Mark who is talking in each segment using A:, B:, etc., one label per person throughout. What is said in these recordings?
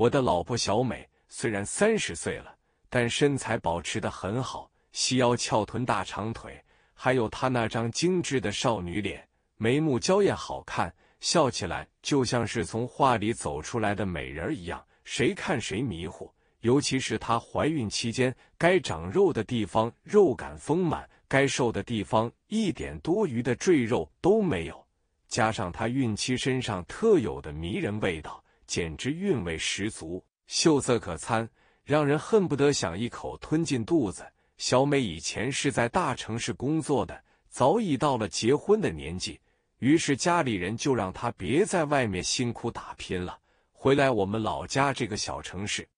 A: 我的老婆小美虽然三十岁了，但身材保持得很好，细腰、翘臀、大长腿，还有她那张精致的少女脸，眉目娇艳，好看，笑起来就像是从画里走出来的美人一样，谁看谁迷糊。尤其是她怀孕期间，该长肉的地方肉感丰满，该瘦的地方一点多余的赘肉都没有，加上她孕期身上特有的迷人味道。简直韵味十足，秀色可餐，让人恨不得想一口吞进肚子。小美以前是在大城市工作的，早已到了结婚的年纪，于是家里人就让她别在外面辛苦打拼了，回来我们老家这个小城市，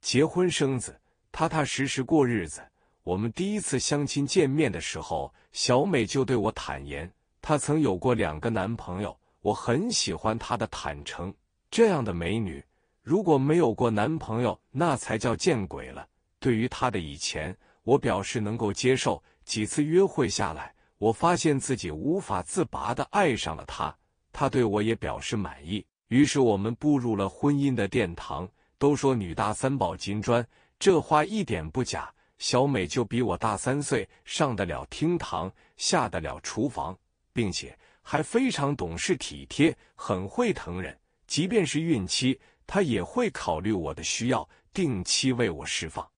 A: 结婚生子，踏踏实实过日子。我们第一次相亲见面的时候，小美就对我坦言，她曾有过两个男朋友，我很喜欢她的坦诚。这样的美女，如果没有过男朋友，那才叫见鬼了。对于她的以前，我表示能够接受。几次约会下来，我发现自己无法自拔的爱上了她。她对我也表示满意，于是我们步入了婚姻的殿堂。都说女大三宝，金砖，这话一点不假。小美就比我大三岁，上得了厅堂，下得了厨房，并且还非常懂事体贴，很会疼人。即便是孕期，他也会考虑我的需要，定期为我释放，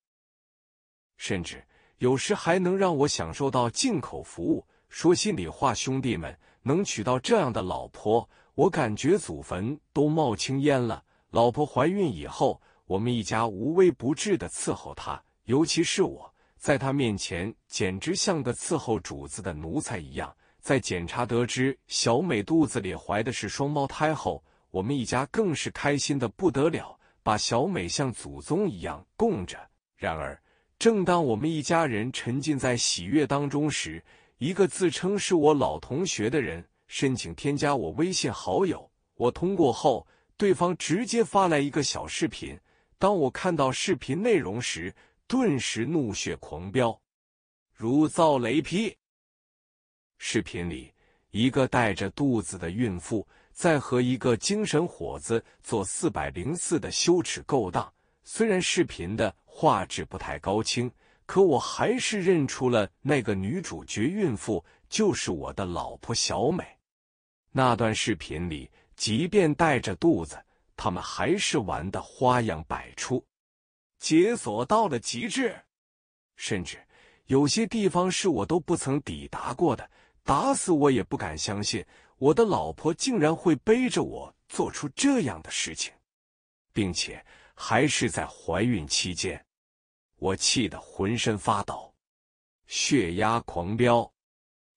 A: 甚至有时还能让我享受到进口服务。说心里话，兄弟们，能娶到这样的老婆，我感觉祖坟都冒青烟了。老婆怀孕以后，我们一家无微不至的伺候她，尤其是我，在她面前简直像个伺候主子的奴才一样。在检查得知小美肚子里怀的是双胞胎后。我们一家更是开心的不得了，把小美像祖宗一样供着。然而，正当我们一家人沉浸在喜悦当中时，一个自称是我老同学的人申请添加我微信好友，我通过后，对方直接发来一个小视频。当我看到视频内容时，顿时怒血狂飙，如遭雷劈。视频里，一个带着肚子的孕妇。在和一个精神火子做四百零四的羞耻勾当，虽然视频的画质不太高清，可我还是认出了那个女主角孕妇就是我的老婆小美。那段视频里，即便带着肚子，他们还是玩的花样百出，解锁到了极致，甚至有些地方是我都不曾抵达过的，打死我也不敢相信。我的老婆竟然会背着我做出这样的事情，并且还是在怀孕期间，我气得浑身发抖，血压狂飙，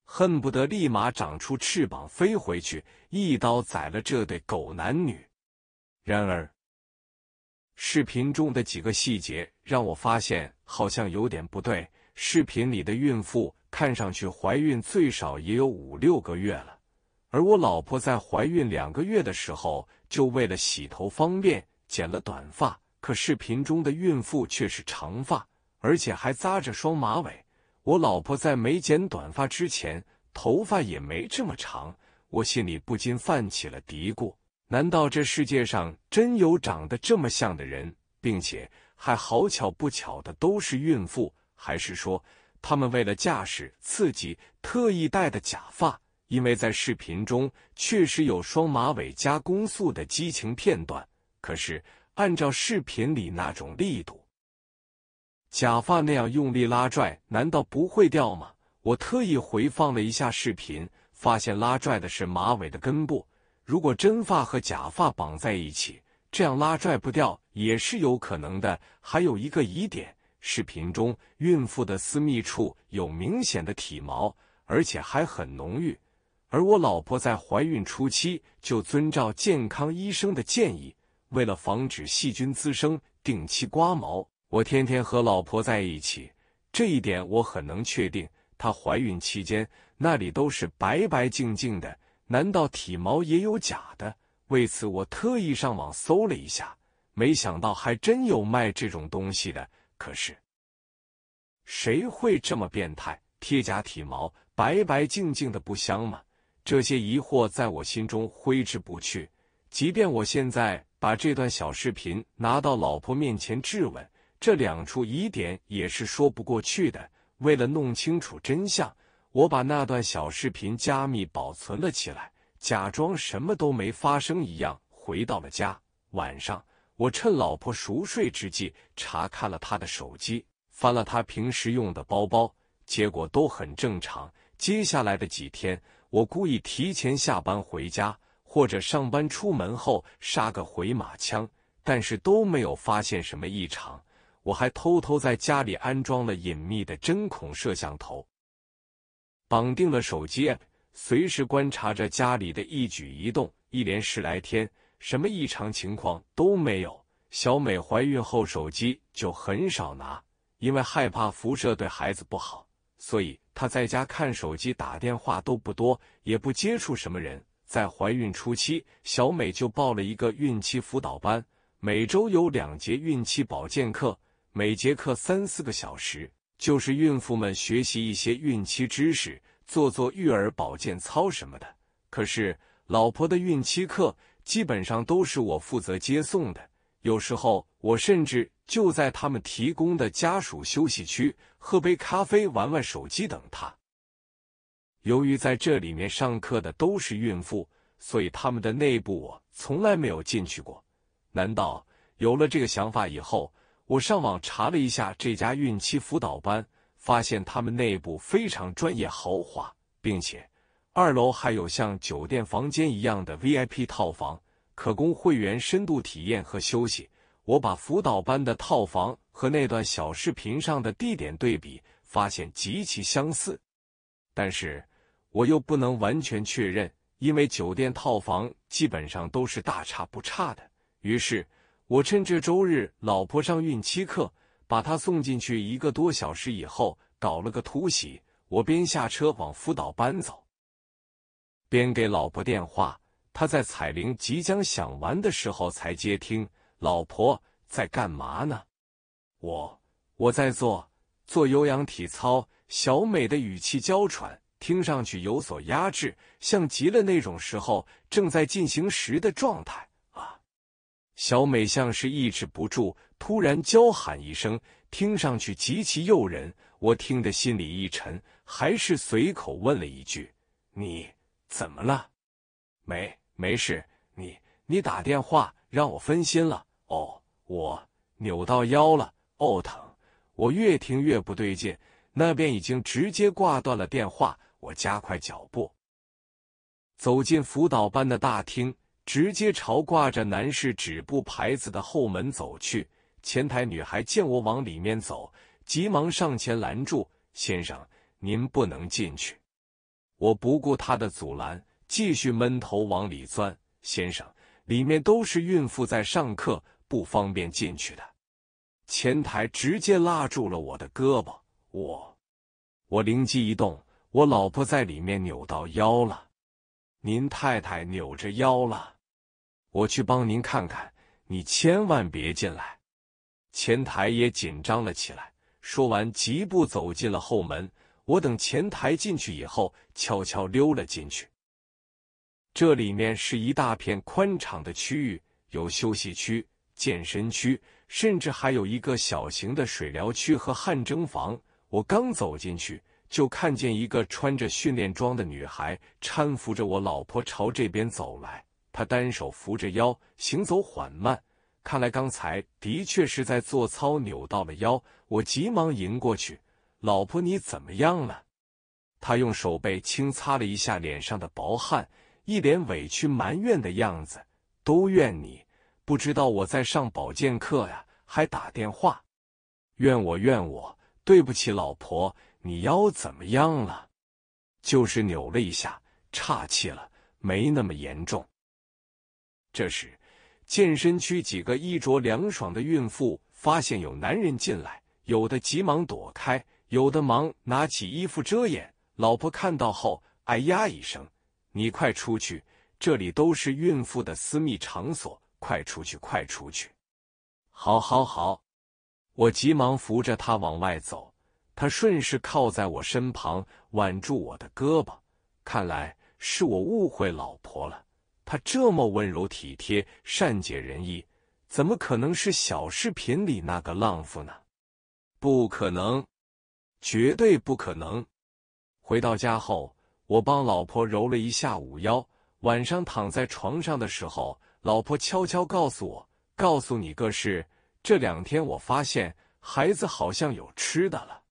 A: 恨不得立马长出翅膀飞回去，一刀宰了这对狗男女。然而，视频中的几个细节让我发现好像有点不对。视频里的孕妇看上去怀孕最少也有五六个月了。而我老婆在怀孕两个月的时候，就为了洗头方便剪了短发。可视频中的孕妇却是长发，而且还扎着双马尾。我老婆在没剪短发之前，头发也没这么长。我心里不禁泛起了嘀咕：难道这世界上真有长得这么像的人，并且还好巧不巧的都是孕妇？还是说他们为了驾驶刺激，特意戴的假发？因为在视频中确实有双马尾加攻速的激情片段，可是按照视频里那种力度，假发那样用力拉拽，难道不会掉吗？我特意回放了一下视频，发现拉拽的是马尾的根部。如果真发和假发绑在一起，这样拉拽不掉也是有可能的。还有一个疑点：视频中孕妇的私密处有明显的体毛，而且还很浓郁。而我老婆在怀孕初期就遵照健康医生的建议，为了防止细菌滋生，定期刮毛。我天天和老婆在一起，这一点我很能确定。她怀孕期间那里都是白白净净的，难道体毛也有假的？为此，我特意上网搜了一下，没想到还真有卖这种东西的。可是，谁会这么变态？贴假体毛，白白净净的不香吗？这些疑惑在我心中挥之不去。即便我现在把这段小视频拿到老婆面前质问，这两处疑点也是说不过去的。为了弄清楚真相，我把那段小视频加密保存了起来，假装什么都没发生一样回到了家。晚上，我趁老婆熟睡之际查看了她的手机，翻了她平时用的包包，结果都很正常。接下来的几天。我故意提前下班回家，或者上班出门后杀个回马枪，但是都没有发现什么异常。我还偷偷在家里安装了隐秘的针孔摄像头，绑定了手机 App，随时观察着家里的一举一动。一连十来天，什么异常情况都没有。小美怀孕后，手机就很少拿，因为害怕辐射对孩子不好。所以她在家看手机、打电话都不多，也不接触什么人。在怀孕初期，小美就报了一个孕期辅导班，每周有两节孕期保健课，每节课三四个小时，就是孕妇们学习一些孕期知识，做做育儿保健操什么的。可是老婆的孕期课基本上都是我负责接送的，有时候。我甚至就在他们提供的家属休息区喝杯咖啡、玩玩手机等他。由于在这里面上课的都是孕妇，所以他们的内部我从来没有进去过。难道有了这个想法以后，我上网查了一下这家孕期辅导班，发现他们内部非常专业、豪华，并且二楼还有像酒店房间一样的 VIP 套房，可供会员深度体验和休息。我把辅导班的套房和那段小视频上的地点对比，发现极其相似，但是我又不能完全确认，因为酒店套房基本上都是大差不差的。于是，我趁这周日老婆上孕期课，把她送进去一个多小时以后，搞了个突袭。我边下车往辅导班走，边给老婆电话，她在彩铃即将响完的时候才接听。老婆在干嘛呢？我我在做做有氧体操。小美的语气娇喘，听上去有所压制，像极了那种时候正在进行时的状态啊。小美像是抑制不住，突然娇喊一声，听上去极其诱人。我听得心里一沉，还是随口问了一句：“你怎么了？”“没没事。”“你你打电话让我分心了。”哦，我扭到腰了，哦疼！我越听越不对劲，那边已经直接挂断了电话。我加快脚步走进辅导班的大厅，直接朝挂着男士止步牌子的后门走去。前台女孩见我往里面走，急忙上前拦住：“先生，您不能进去！”我不顾她的阻拦，继续闷头往里钻。先生，里面都是孕妇在上课。不方便进去的，前台直接拉住了我的胳膊。我，我灵机一动，我老婆在里面扭到腰了。您太太扭着腰了，我去帮您看看。你千万别进来！前台也紧张了起来，说完急步走进了后门。我等前台进去以后，悄悄溜了进去。这里面是一大片宽敞的区域，有休息区。健身区，甚至还有一个小型的水疗区和汗蒸房。我刚走进去，就看见一个穿着训练装的女孩搀扶着我老婆朝这边走来。她单手扶着腰，行走缓慢，看来刚才的确是在做操扭到了腰。我急忙迎过去：“老婆，你怎么样了？”他用手背轻擦了一下脸上的薄汗，一脸委屈埋怨的样子：“都怨你。”不知道我在上保健课呀，还打电话，怨我怨我，对不起老婆，你腰怎么样了？就是扭了一下，岔气了，没那么严重。这时，健身区几个衣着凉爽的孕妇发现有男人进来，有的急忙躲开，有的忙拿起衣服遮掩。老婆看到后，哎呀一声：“你快出去，这里都是孕妇的私密场所。”快出去，快出去！好，好，好！我急忙扶着他往外走，他顺势靠在我身旁，挽住我的胳膊。看来是我误会老婆了，她这么温柔体贴、善解人意，怎么可能是小视频里那个浪妇呢？不可能，绝对不可能！回到家后，我帮老婆揉了一下午腰，晚上躺在床上的时候。老婆悄悄告诉我：“告诉你个事，这两天我发现孩子好像有吃的了。”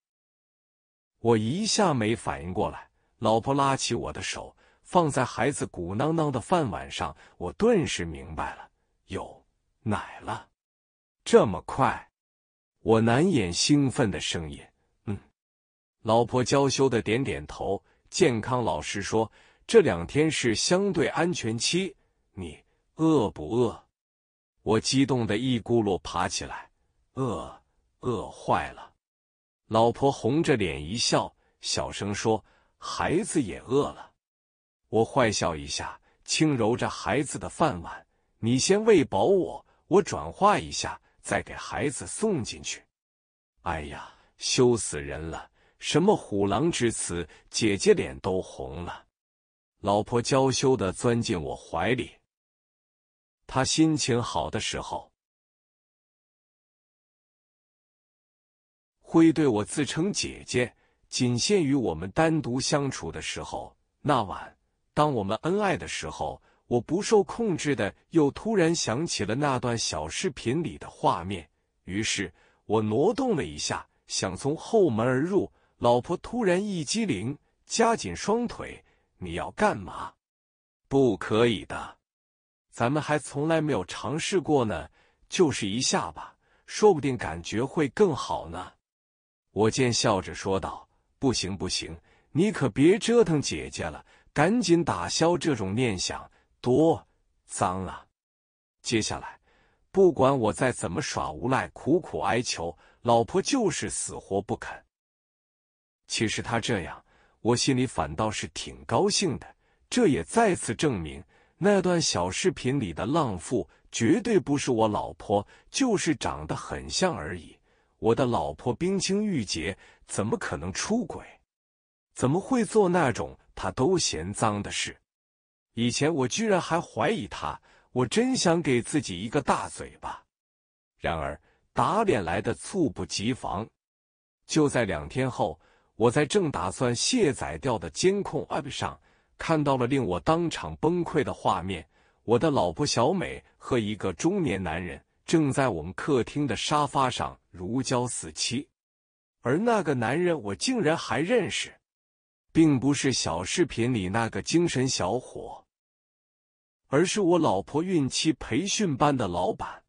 A: 我一下没反应过来，老婆拉起我的手放在孩子鼓囊囊的饭碗上，我顿时明白了，有奶了，这么快？我难掩兴奋的声音：“嗯。”老婆娇羞的点点头。健康老师说：“这两天是相对安全期，你。”饿不饿？我激动的一咕噜爬起来，饿，饿坏了。老婆红着脸一笑，小声说：“孩子也饿了。”我坏笑一下，轻揉着孩子的饭碗：“你先喂饱我，我转化一下，再给孩子送进去。”哎呀，羞死人了！什么虎狼之词，姐姐脸都红了。老婆娇羞的钻进我怀里。他心情好的时候，会对我自称姐姐，仅限于我们单独相处的时候。那晚，当我们恩爱的时候，我不受控制的又突然想起了那段小视频里的画面，于是我挪动了一下，想从后门而入。老婆突然一激灵，夹紧双腿：“你要干嘛？不可以的。”咱们还从来没有尝试过呢，就是一下吧，说不定感觉会更好呢。我见笑着说道：“不行不行，你可别折腾姐姐了，赶紧打消这种念想，多脏啊！”接下来，不管我再怎么耍无赖、苦苦哀求，老婆就是死活不肯。其实他这样，我心里反倒是挺高兴的，这也再次证明。那段小视频里的浪妇绝对不是我老婆，就是长得很像而已。我的老婆冰清玉洁，怎么可能出轨？怎么会做那种他都嫌脏的事？以前我居然还怀疑他，我真想给自己一个大嘴巴。然而打脸来的猝不及防，就在两天后，我在正打算卸载掉的监控 App 上。看到了令我当场崩溃的画面，我的老婆小美和一个中年男人正在我们客厅的沙发上如胶似漆，而那个男人我竟然还认识，并不是小视频里那个精神小伙，而是我老婆孕期培训班的老板。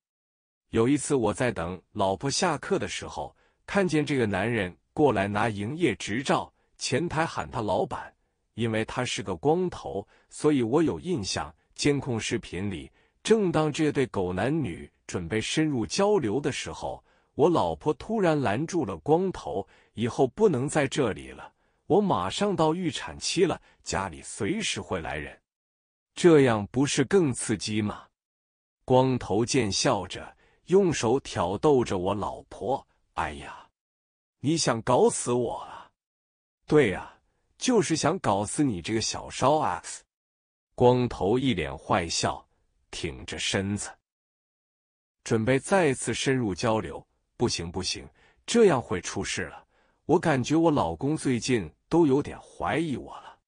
A: 有一次我在等老婆下课的时候，看见这个男人过来拿营业执照，前台喊他老板。因为他是个光头，所以我有印象。监控视频里，正当这对狗男女准备深入交流的时候，我老婆突然拦住了光头：“以后不能在这里了，我马上到预产期了，家里随时会来人。”这样不是更刺激吗？光头见笑着，用手挑逗着我老婆：“哎呀，你想搞死我啊？”“对呀。”就是想搞死你这个小烧 x，光头一脸坏笑，挺着身子，准备再次深入交流。不行不行，这样会出事了。我感觉我老公最近都有点怀疑我了。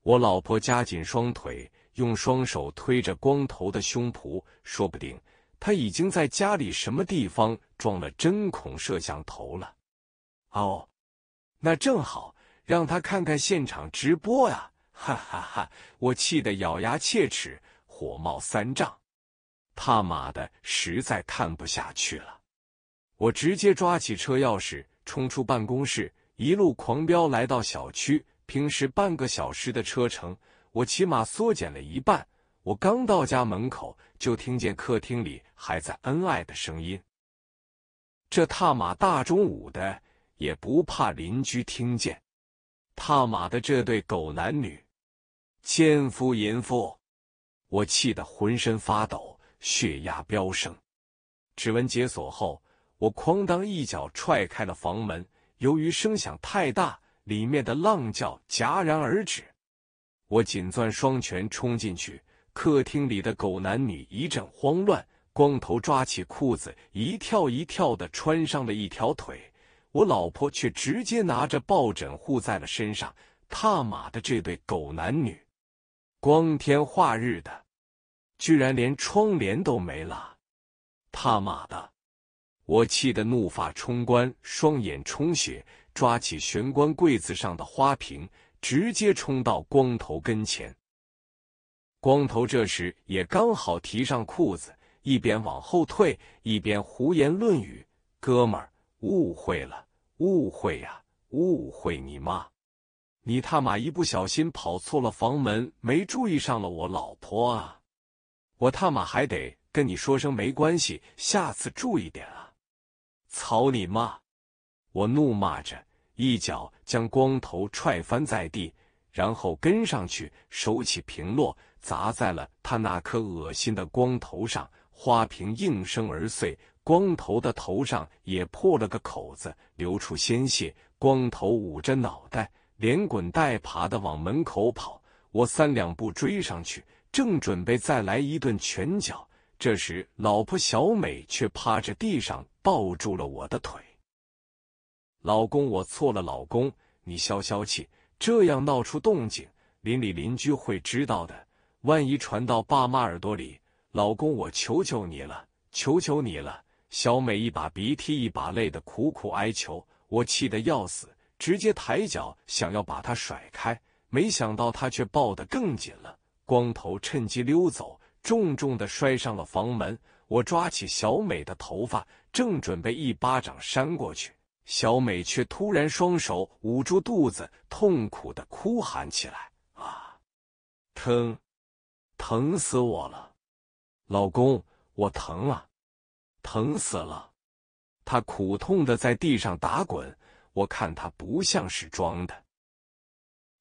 A: 我老婆夹紧双腿，用双手推着光头的胸脯。说不定他已经在家里什么地方装了针孔摄像头了。哦，那正好。让他看看现场直播呀！哈哈哈！我气得咬牙切齿，火冒三丈。他妈的，实在看不下去了！我直接抓起车钥匙，冲出办公室，一路狂飙来到小区。平时半个小时的车程，我起码缩减了一半。我刚到家门口，就听见客厅里还在恩爱的声音。这他妈大中午的，也不怕邻居听见！踏马的这对狗男女，奸夫淫妇！我气得浑身发抖，血压飙升。指纹解锁后，我哐当一脚踹开了房门。由于声响太大，里面的浪叫戛然而止。我紧攥双拳冲进去，客厅里的狗男女一阵慌乱，光头抓起裤子，一跳一跳的穿上了一条腿。我老婆却直接拿着抱枕护在了身上。他妈的，这对狗男女，光天化日的，居然连窗帘都没拉。他妈的！我气得怒发冲冠，双眼充血，抓起玄关柜子上的花瓶，直接冲到光头跟前。光头这时也刚好提上裤子，一边往后退，一边胡言乱语：“哥们儿。”误会了，误会呀，误会你妈！你他妈一不小心跑错了房门，没注意上了我老婆啊！我他妈还得跟你说声没关系，下次注意点啊！操你妈！我怒骂着，一脚将光头踹翻在地，然后跟上去，手起平落，砸在了他那颗恶心的光头上。花瓶应声而碎，光头的头上也破了个口子，流出鲜血。光头捂着脑袋，连滚带爬的往门口跑。我三两步追上去，正准备再来一顿拳脚，这时老婆小美却趴着地上抱住了我的腿：“老公，我错了，老公，你消消气，这样闹出动静，邻里邻居会知道的，万一传到爸妈耳朵里。”老公，我求求你了，求求你了！小美一把鼻涕一把泪的苦苦哀求，我气得要死，直接抬脚想要把她甩开，没想到她却抱得更紧了。光头趁机溜走，重重的摔上了房门。我抓起小美的头发，正准备一巴掌扇过去，小美却突然双手捂住肚子，痛苦的哭喊起来：“啊，疼，疼死我了！”老公，我疼啊，疼死了！他苦痛的在地上打滚，我看他不像是装的，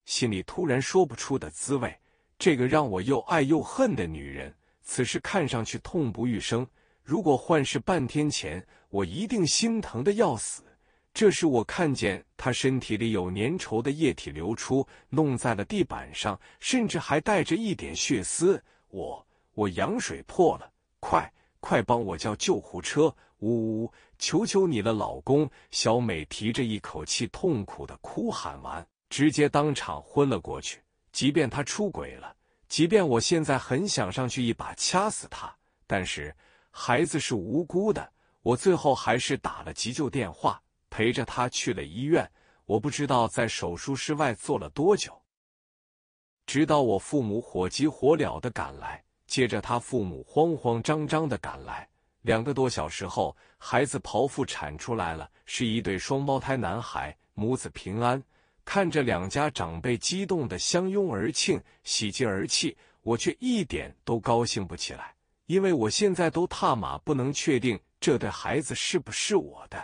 A: 心里突然说不出的滋味。这个让我又爱又恨的女人，此时看上去痛不欲生。如果换是半天前，我一定心疼的要死。这时我看见她身体里有粘稠的液体流出，弄在了地板上，甚至还带着一点血丝。我。我羊水破了，快快帮我叫救护车！呜呜，求求你了，老公！小美提着一口气，痛苦的哭喊完，直接当场昏了过去。即便他出轨了，即便我现在很想上去一把掐死他，但是孩子是无辜的，我最后还是打了急救电话，陪着他去了医院。我不知道在手术室外坐了多久，直到我父母火急火燎的赶来。接着，他父母慌慌张张的赶来。两个多小时后，孩子剖腹产出来了，是一对双胞胎男孩，母子平安。看着两家长辈激动的相拥而庆、喜极而泣，我却一点都高兴不起来，因为我现在都踏马不能确定这对孩子是不是我的。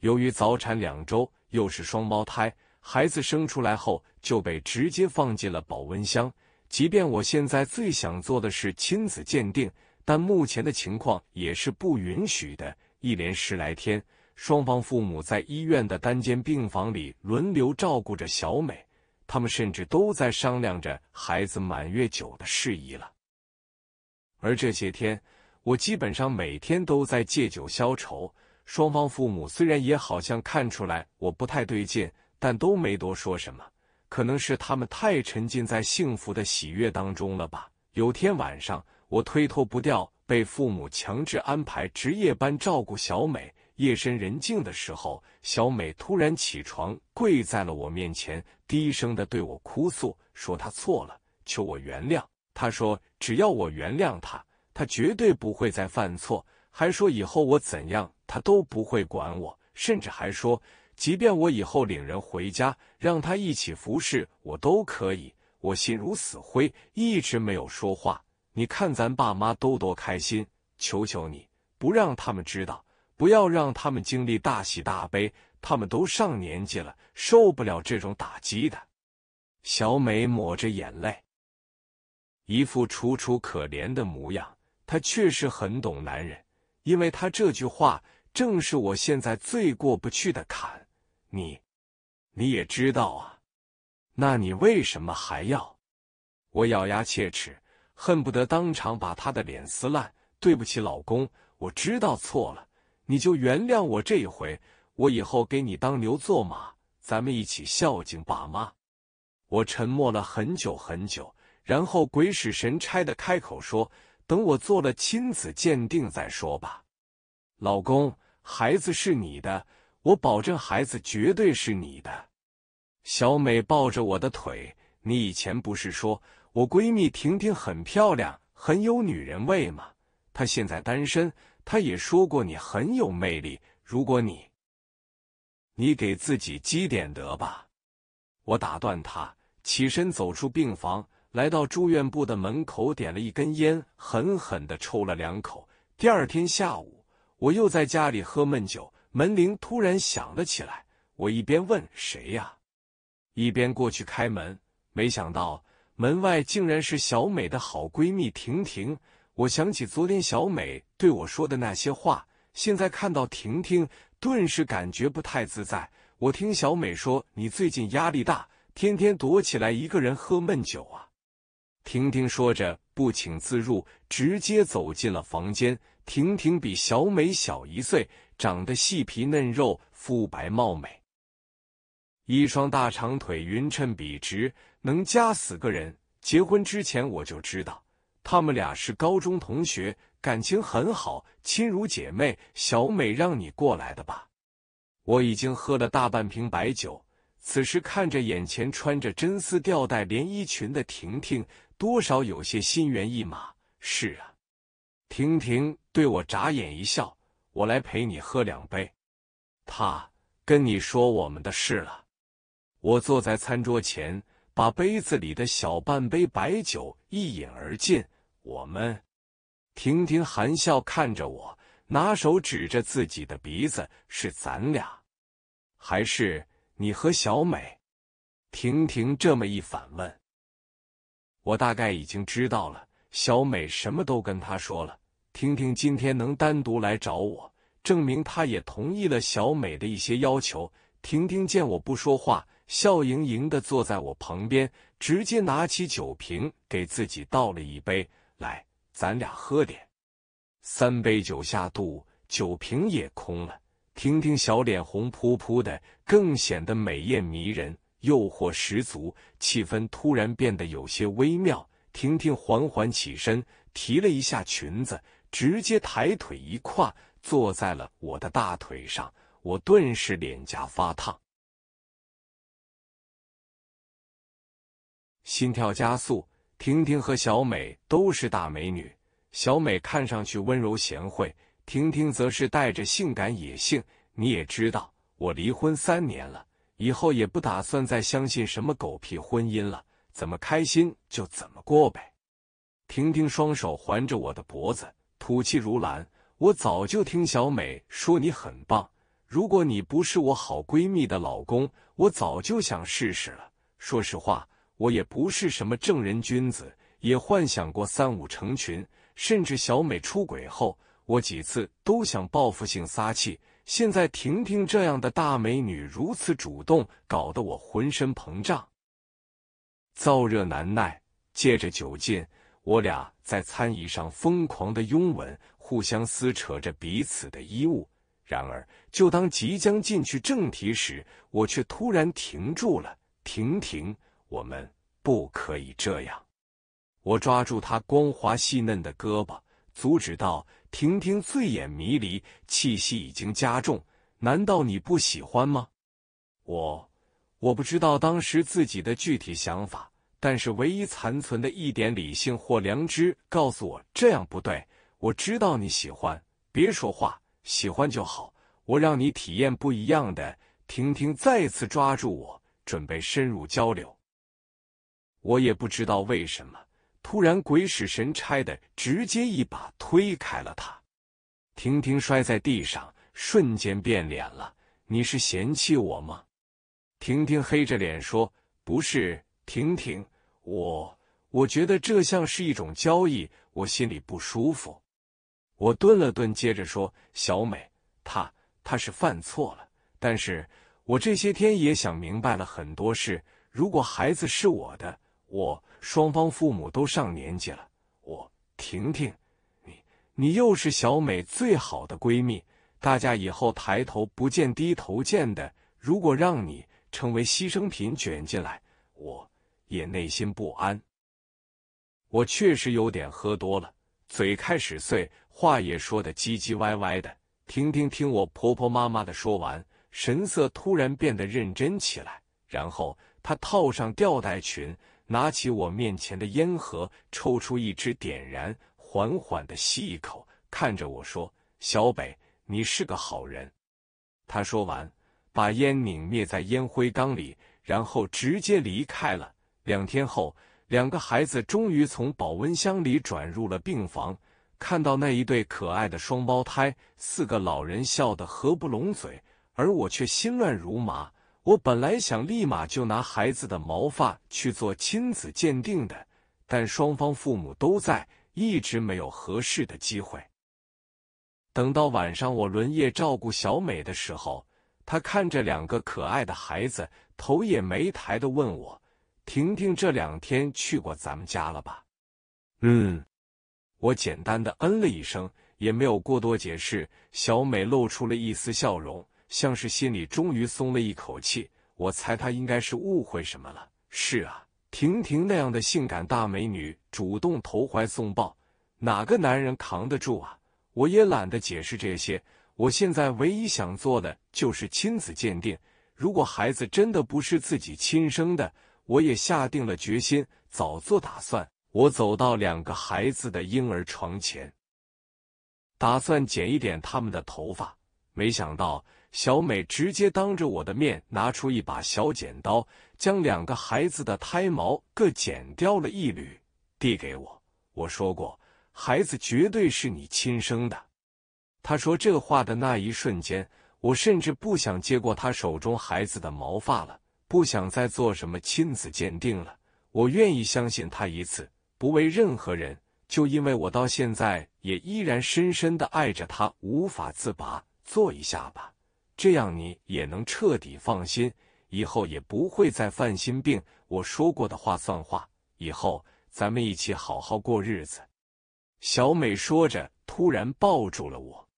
A: 由于早产两周，又是双胞胎，孩子生出来后就被直接放进了保温箱。即便我现在最想做的是亲子鉴定，但目前的情况也是不允许的。一连十来天，双方父母在医院的单间病房里轮流照顾着小美，他们甚至都在商量着孩子满月酒的事宜了。而这些天，我基本上每天都在借酒消愁。双方父母虽然也好像看出来我不太对劲，但都没多说什么。可能是他们太沉浸在幸福的喜悦当中了吧。有天晚上，我推脱不掉被父母强制安排值夜班照顾小美。夜深人静的时候，小美突然起床，跪在了我面前，低声的对我哭诉，说她错了，求我原谅。她说只要我原谅她，她绝对不会再犯错。还说以后我怎样，她都不会管我，甚至还说。即便我以后领人回家，让他一起服侍我都可以。我心如死灰，一直没有说话。你看咱爸妈都多开心！求求你，不让他们知道，不要让他们经历大喜大悲。他们都上年纪了，受不了这种打击的。小美抹着眼泪，一副楚楚可怜的模样。她确实很懂男人，因为她这句话正是我现在最过不去的坎。你，你也知道啊，那你为什么还要？我咬牙切齿，恨不得当场把他的脸撕烂。对不起，老公，我知道错了，你就原谅我这一回，我以后给你当牛做马，咱们一起孝敬爸妈。我沉默了很久很久，然后鬼使神差的开口说：“等我做了亲子鉴定再说吧，老公，孩子是你的。”我保证，孩子绝对是你的。小美抱着我的腿。你以前不是说我闺蜜婷婷很漂亮，很有女人味吗？她现在单身，她也说过你很有魅力。如果你，你给自己积点德吧。我打断她，起身走出病房，来到住院部的门口，点了一根烟，狠狠的抽了两口。第二天下午，我又在家里喝闷酒。门铃突然响了起来，我一边问“谁呀”，一边过去开门。没想到门外竟然是小美的好闺蜜婷婷。我想起昨天小美对我说的那些话，现在看到婷婷，顿时感觉不太自在。我听小美说，你最近压力大，天天躲起来一个人喝闷酒啊。婷婷说着，不请自入，直接走进了房间。婷婷比小美小一岁。长得细皮嫩肉、肤白貌美，一双大长腿匀称笔直，能夹死个人。结婚之前我就知道，他们俩是高中同学，感情很好，亲如姐妹。小美让你过来的吧？我已经喝了大半瓶白酒，此时看着眼前穿着真丝吊带连衣裙的婷婷，多少有些心猿意马。是啊，婷婷对我眨眼一笑。我来陪你喝两杯，他跟你说我们的事了。我坐在餐桌前，把杯子里的小半杯白酒一饮而尽。我们，婷婷含笑看着我，拿手指着自己的鼻子，是咱俩，还是你和小美？婷婷这么一反问，我大概已经知道了，小美什么都跟他说了。婷婷今天能单独来找我，证明她也同意了小美的一些要求。婷婷见我不说话，笑盈盈的坐在我旁边，直接拿起酒瓶给自己倒了一杯。来，咱俩喝点。三杯酒下肚，酒瓶也空了。婷婷小脸红扑扑的，更显得美艳迷人，诱惑十足。气氛突然变得有些微妙。婷婷缓缓起身，提了一下裙子。直接抬腿一跨，坐在了我的大腿上，我顿时脸颊发烫，心跳加速。婷婷和小美都是大美女，小美看上去温柔贤惠，婷婷则是带着性感野性。你也知道，我离婚三年了，以后也不打算再相信什么狗屁婚姻了，怎么开心就怎么过呗。婷婷双手环着我的脖子。吐气如兰，我早就听小美说你很棒。如果你不是我好闺蜜的老公，我早就想试试了。说实话，我也不是什么正人君子，也幻想过三五成群。甚至小美出轨后，我几次都想报复性撒气。现在婷婷这样的大美女如此主动，搞得我浑身膨胀，燥热难耐。借着酒劲。我俩在餐椅上疯狂的拥吻，互相撕扯着彼此的衣物。然而，就当即将进去正题时，我却突然停住了。婷婷，我们不可以这样！我抓住她光滑细嫩的胳膊，阻止道：“婷婷，醉眼迷离，气息已经加重，难道你不喜欢吗？”我，我不知道当时自己的具体想法。但是唯一残存的一点理性或良知告诉我，这样不对。我知道你喜欢，别说话，喜欢就好。我让你体验不一样的。婷婷再次抓住我，准备深入交流。我也不知道为什么，突然鬼使神差的，直接一把推开了她。婷婷摔在地上，瞬间变脸了。你是嫌弃我吗？婷婷黑着脸说：“不是，婷婷。”我我觉得这像是一种交易，我心里不舒服。我顿了顿，接着说：“小美，她她是犯错了，但是我这些天也想明白了很多事。如果孩子是我的，我双方父母都上年纪了。我婷婷，你你又是小美最好的闺蜜，大家以后抬头不见低头见的，如果让你成为牺牲品卷进来，我。”也内心不安。我确实有点喝多了，嘴开始碎，话也说的唧唧歪歪的。听，听，听我婆婆妈妈的说完，神色突然变得认真起来。然后她套上吊带裙，拿起我面前的烟盒，抽出一支点燃，缓缓的吸一口，看着我说：“小北，你是个好人。”她说完，把烟拧灭在烟灰缸里，然后直接离开了。两天后，两个孩子终于从保温箱里转入了病房。看到那一对可爱的双胞胎，四个老人笑得合不拢嘴，而我却心乱如麻。我本来想立马就拿孩子的毛发去做亲子鉴定的，但双方父母都在，一直没有合适的机会。等到晚上我轮夜照顾小美的时候，她看着两个可爱的孩子，头也没抬的问我。婷婷这两天去过咱们家了吧？嗯，我简单的嗯了一声，也没有过多解释。小美露出了一丝笑容，像是心里终于松了一口气。我猜她应该是误会什么了。是啊，婷婷那样的性感大美女主动投怀送抱，哪个男人扛得住啊？我也懒得解释这些。我现在唯一想做的就是亲子鉴定，如果孩子真的不是自己亲生的。我也下定了决心，早做打算。我走到两个孩子的婴儿床前，打算剪一点他们的头发。没想到，小美直接当着我的面拿出一把小剪刀，将两个孩子的胎毛各剪掉了一缕，递给我。我说过，孩子绝对是你亲生的。他说这话的那一瞬间，我甚至不想接过他手中孩子的毛发了。不想再做什么亲子鉴定了，我愿意相信他一次，不为任何人，就因为我到现在也依然深深的爱着他，无法自拔。做一下吧，这样你也能彻底放心，以后也不会再犯心病。我说过的话算话，以后咱们一起好好过日子。小美说着，突然抱住了我，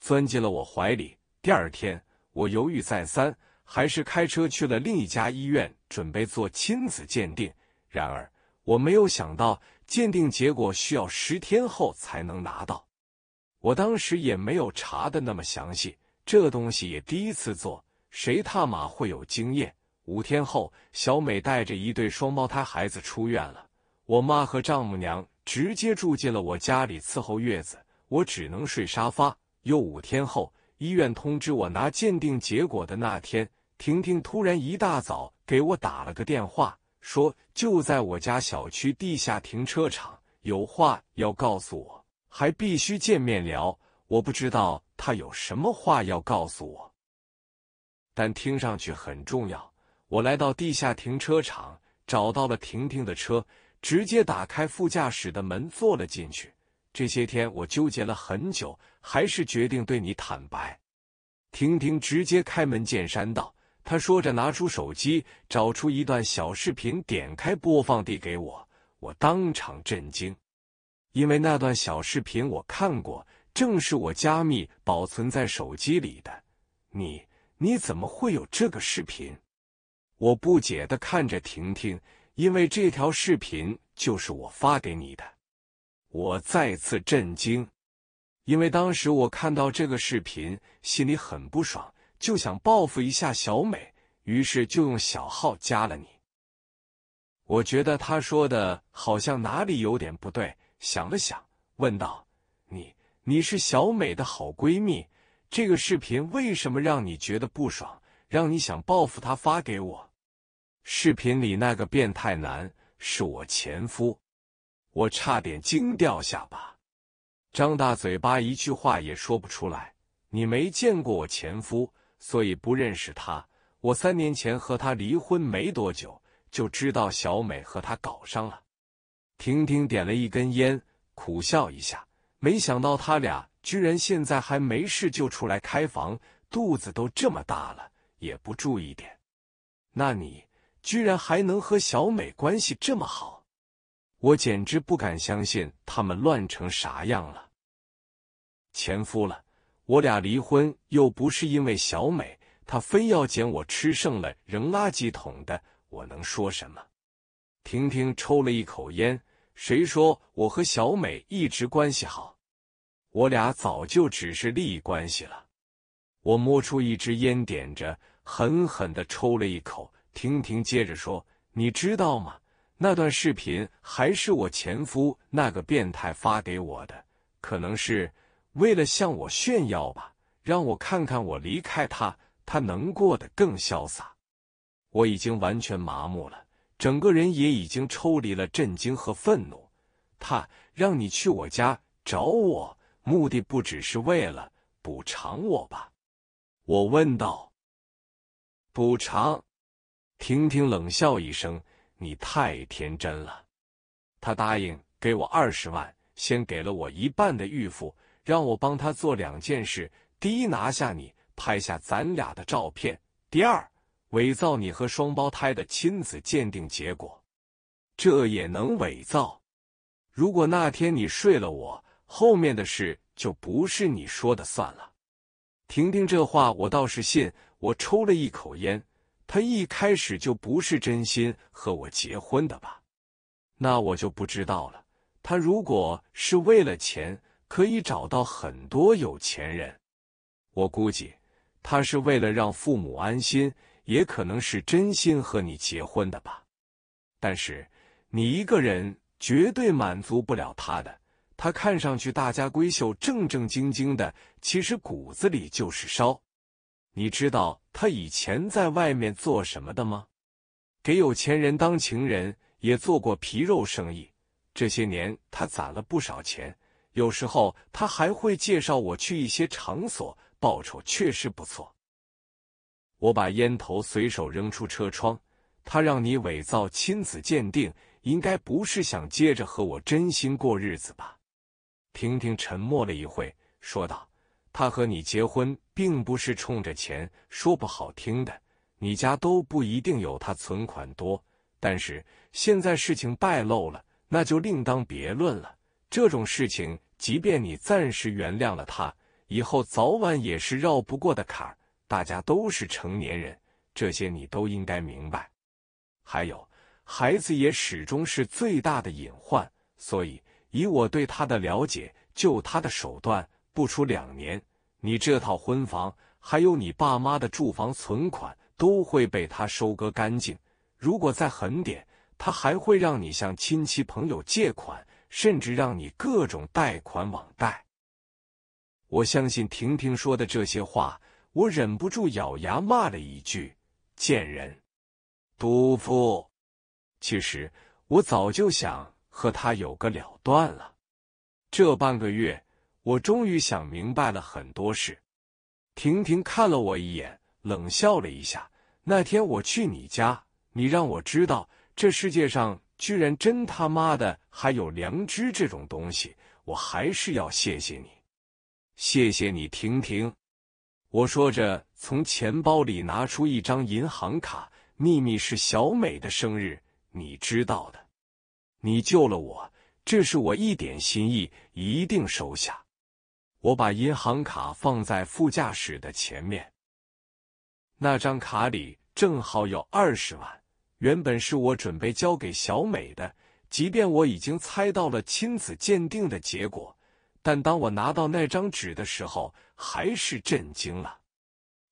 A: 钻进了我怀里。第二天，我犹豫再三。还是开车去了另一家医院，准备做亲子鉴定。然而，我没有想到鉴定结果需要十天后才能拿到。我当时也没有查的那么详细，这东西也第一次做，谁他妈会有经验？五天后，小美带着一对双胞胎孩子出院了，我妈和丈母娘直接住进了我家里伺候月子，我只能睡沙发。又五天后。医院通知我拿鉴定结果的那天，婷婷突然一大早给我打了个电话，说就在我家小区地下停车场有话要告诉我，还必须见面聊。我不知道她有什么话要告诉我，但听上去很重要。我来到地下停车场，找到了婷婷的车，直接打开副驾驶的门，坐了进去。这些天我纠结了很久，还是决定对你坦白。婷婷直接开门见山道：“她说着拿出手机，找出一段小视频，点开播放递给我。我当场震惊，因为那段小视频我看过，正是我加密保存在手机里的。你，你怎么会有这个视频？”我不解的看着婷婷，因为这条视频就是我发给你的。我再次震惊，因为当时我看到这个视频，心里很不爽，就想报复一下小美，于是就用小号加了你。我觉得他说的好像哪里有点不对，想了想，问道：“你你是小美的好闺蜜，这个视频为什么让你觉得不爽，让你想报复她发给我？视频里那个变态男是我前夫。”我差点惊掉下巴，张大嘴巴，一句话也说不出来。你没见过我前夫，所以不认识他。我三年前和他离婚没多久，就知道小美和他搞上了。婷婷点了一根烟，苦笑一下。没想到他俩居然现在还没事就出来开房，肚子都这么大了，也不注意点。那你居然还能和小美关系这么好？我简直不敢相信他们乱成啥样了。前夫了，我俩离婚又不是因为小美，她非要捡我吃剩了扔垃圾桶的，我能说什么？婷婷抽了一口烟，谁说我和小美一直关系好？我俩早就只是利益关系了。我摸出一支烟，点着，狠狠的抽了一口。婷婷接着说：“你知道吗？”那段视频还是我前夫那个变态发给我的，可能是为了向我炫耀吧，让我看看我离开他，他能过得更潇洒。我已经完全麻木了，整个人也已经抽离了震惊和愤怒。他让你去我家找我，目的不只是为了补偿我吧？我问道。补偿？婷婷冷笑一声。你太天真了，他答应给我二十万，先给了我一半的预付，让我帮他做两件事：第一，拿下你，拍下咱俩的照片；第二，伪造你和双胞胎的亲子鉴定结果。这也能伪造？如果那天你睡了我，后面的事就不是你说的算了。婷婷这话，我倒是信。我抽了一口烟。他一开始就不是真心和我结婚的吧？那我就不知道了。他如果是为了钱，可以找到很多有钱人。我估计他是为了让父母安心，也可能是真心和你结婚的吧。但是你一个人绝对满足不了他的。他看上去大家闺秀、正正经经的，其实骨子里就是烧。你知道他以前在外面做什么的吗？给有钱人当情人，也做过皮肉生意。这些年他攒了不少钱，有时候他还会介绍我去一些场所，报酬确实不错。我把烟头随手扔出车窗。他让你伪造亲子鉴定，应该不是想接着和我真心过日子吧？婷婷沉默了一会，说道。他和你结婚并不是冲着钱，说不好听的，你家都不一定有他存款多。但是现在事情败露了，那就另当别论了。这种事情，即便你暂时原谅了他，以后早晚也是绕不过的坎。儿。大家都是成年人，这些你都应该明白。还有，孩子也始终是最大的隐患。所以，以我对他的了解，就他的手段。不出两年，你这套婚房还有你爸妈的住房存款都会被他收割干净。如果再狠点，他还会让你向亲戚朋友借款，甚至让你各种贷款网贷。我相信婷婷说的这些话，我忍不住咬牙骂了一句：“贱人，毒妇！”其实我早就想和他有个了断了。这半个月。我终于想明白了很多事。婷婷看了我一眼，冷笑了一下。那天我去你家，你让我知道这世界上居然真他妈的还有良知这种东西。我还是要谢谢你，谢谢你，婷婷。我说着，从钱包里拿出一张银行卡，秘密是小美的生日，你知道的。你救了我，这是我一点心意，一定收下。我把银行卡放在副驾驶的前面，那张卡里正好有二十万。原本是我准备交给小美的，即便我已经猜到了亲子鉴定的结果，但当我拿到那张纸的时候，还是震惊了。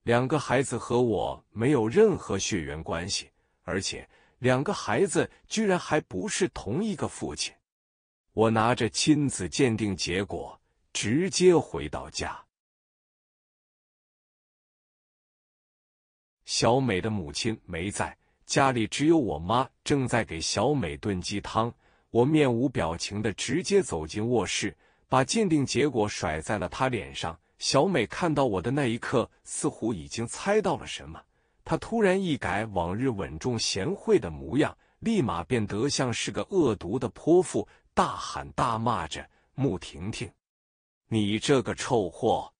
A: 两个孩子和我没有任何血缘关系，而且两个孩子居然还不是同一个父亲。我拿着亲子鉴定结果。直接回到家，小美的母亲没在，家里只有我妈正在给小美炖鸡汤。我面无表情的直接走进卧室，把鉴定结果甩在了她脸上。小美看到我的那一刻，似乎已经猜到了什么。她突然一改往日稳重贤惠的模样，立马变得像是个恶毒的泼妇，大喊大骂着：“穆婷婷！”你这个臭货，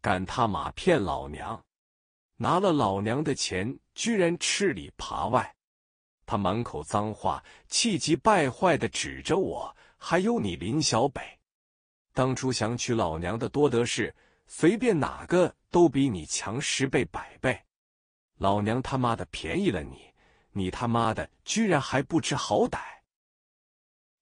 A: 敢他妈骗老娘！拿了老娘的钱，居然吃里扒外！他满口脏话，气急败坏的指着我，还有你林小北，当初想娶老娘的多得是，随便哪个都比你强十倍百倍。老娘他妈的便宜了你，你他妈的居然还不知好歹！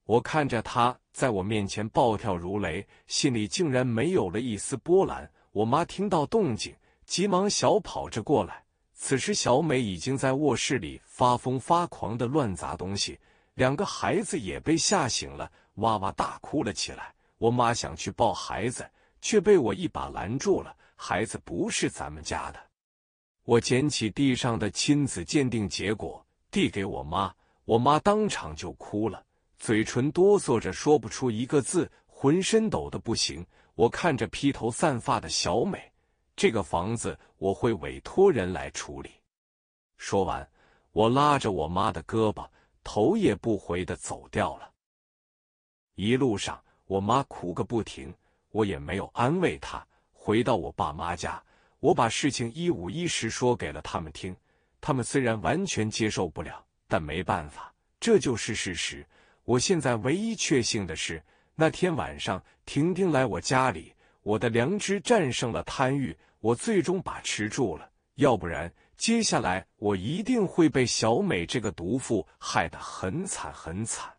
A: 我看着他在我面前暴跳如雷，心里竟然没有了一丝波澜。我妈听到动静，急忙小跑着过来。此时，小美已经在卧室里发疯发狂的乱砸东西，两个孩子也被吓醒了，哇哇大哭了起来。我妈想去抱孩子，却被我一把拦住了。孩子不是咱们家的。我捡起地上的亲子鉴定结果，递给我妈，我妈当场就哭了。嘴唇哆嗦着说不出一个字，浑身抖的不行。我看着披头散发的小美，这个房子我会委托人来处理。说完，我拉着我妈的胳膊，头也不回的走掉了。一路上，我妈哭个不停，我也没有安慰她。回到我爸妈家，我把事情一五一十说给了他们听。他们虽然完全接受不了，但没办法，这就是事实。我现在唯一确信的是，那天晚上婷婷来我家里，我的良知战胜了贪欲，我最终把持住了。要不然，接下来我一定会被小美这个毒妇害得很惨很惨。